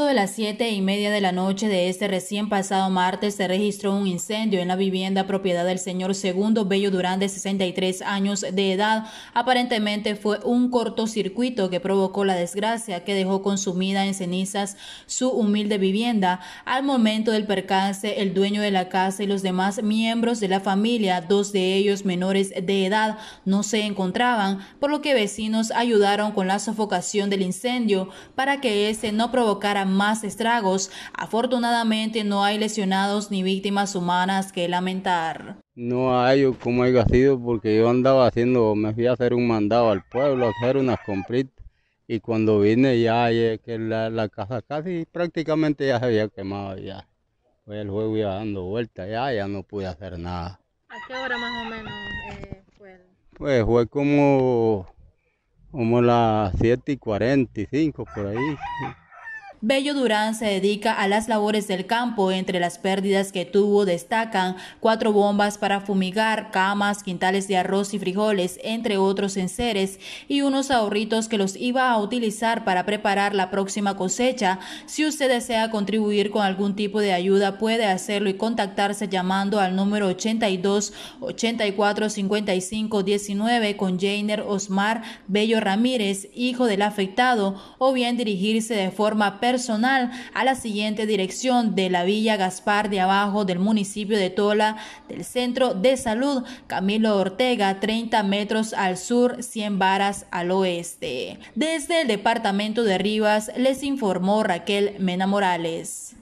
de las siete y media de la noche de este recién pasado martes se registró un incendio en la vivienda propiedad del señor Segundo Bello Durán de 63 años de edad. Aparentemente fue un cortocircuito que provocó la desgracia que dejó consumida en cenizas su humilde vivienda. Al momento del percance, el dueño de la casa y los demás miembros de la familia, dos de ellos menores de edad, no se encontraban, por lo que vecinos ayudaron con la sofocación del incendio para que ese no provocara más estragos. Afortunadamente no hay lesionados ni víctimas humanas que lamentar. No hay como haya sido porque yo andaba haciendo, me fui a hacer un mandado al pueblo, a hacer unas compritas y cuando vine ya que la, casa casi prácticamente ya se había quemado ya. el juego iba dando vuelta, ya, ya no pude hacer nada. ¿A qué hora más o menos eh, fue? Pues fue como, como las 7 y 45 por ahí. Bello Durán se dedica a las labores del campo. Entre las pérdidas que tuvo destacan cuatro bombas para fumigar, camas, quintales de arroz y frijoles, entre otros enseres, y unos ahorritos que los iba a utilizar para preparar la próxima cosecha. Si usted desea contribuir con algún tipo de ayuda, puede hacerlo y contactarse llamando al número 82 84 55 19 con Jainer Osmar Bello Ramírez, hijo del afectado, o bien dirigirse de forma personal personal a la siguiente dirección de la Villa Gaspar de Abajo del municipio de Tola del Centro de Salud Camilo Ortega, 30 metros al sur, 100 varas al oeste. Desde el departamento de Rivas les informó Raquel Mena Morales.